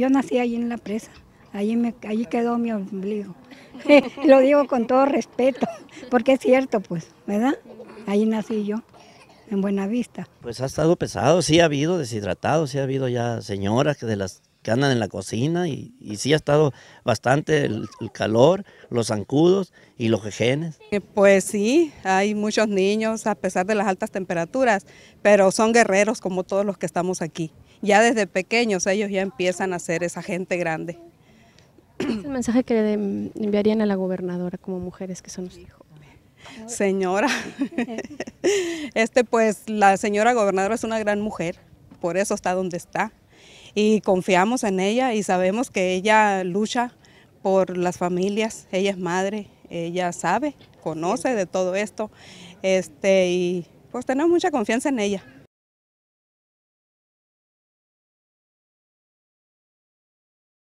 Yo nací allí en la presa, allí, quedó mi ombligo. Lo digo con todo respeto, porque es cierto, pues, ¿verdad? Ahí nací yo en Buenavista. Pues ha estado pesado, sí ha habido deshidratados, sí ha habido ya señoras que de las que andan en la cocina y, sí ha estado bastante el, calor, los zancudos y los jejenes. Eh, pues sí, hay muchos niños a pesar de las altas temperaturas, pero son guerreros como todos los que estamos aquí. Ya desde pequeños ellos ya empiezan a ser esa gente grande. es el mensaje que enviarían a la gobernadora como mujeres que son sus hijos? Señora. Este, pues la señora gobernadora es una gran mujer, por eso está donde está. Y confiamos en ella y sabemos que ella lucha por las familias, ella es madre, ella sabe, conoce de todo esto. Este, y pues tenemos mucha confianza en ella.